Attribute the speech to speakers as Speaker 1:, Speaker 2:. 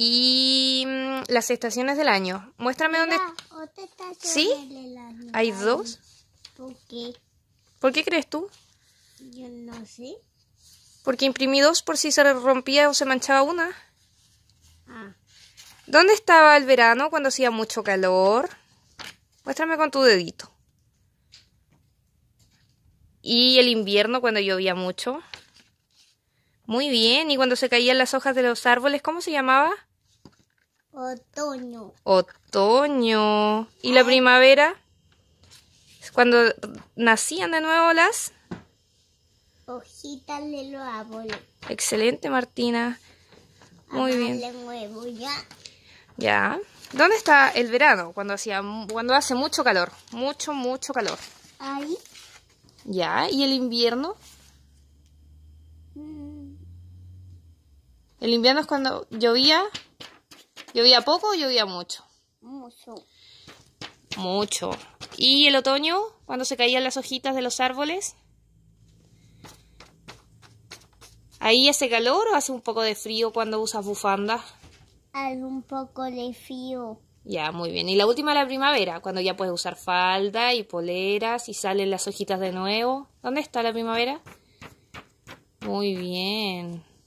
Speaker 1: Y mm, las estaciones del año. Muéstrame dónde... ¿Sí? ¿Hay dos? ¿Por qué? ¿Por qué crees tú? Yo no sé. Porque imprimí dos por si se rompía o se manchaba una. Ah. ¿Dónde estaba el verano cuando hacía mucho calor? Muéstrame con tu dedito. ¿Y el invierno cuando llovía mucho? Muy bien. ¿Y cuando se caían las hojas de los árboles, cómo se llamaba? Otoño. Otoño. ¿Y la primavera? Cuando nacían de nuevo las hojitas de los árboles. Excelente, Martina. Muy bien. ya. ¿Dónde está el verano? Cuando hacía cuando hace mucho calor, mucho mucho calor. Ahí. Ya, ¿y el invierno? Mm. El invierno es cuando llovía ¿Llovía poco o llovía mucho? Mucho. Mucho. ¿Y el otoño? Cuando se caían las hojitas de los árboles. ¿Ahí hace calor o hace un poco de frío cuando usas bufanda? Hace un poco de frío. Ya, muy bien. Y la última la primavera, cuando ya puedes usar falda y poleras y salen las hojitas de nuevo. ¿Dónde está la primavera? Muy bien.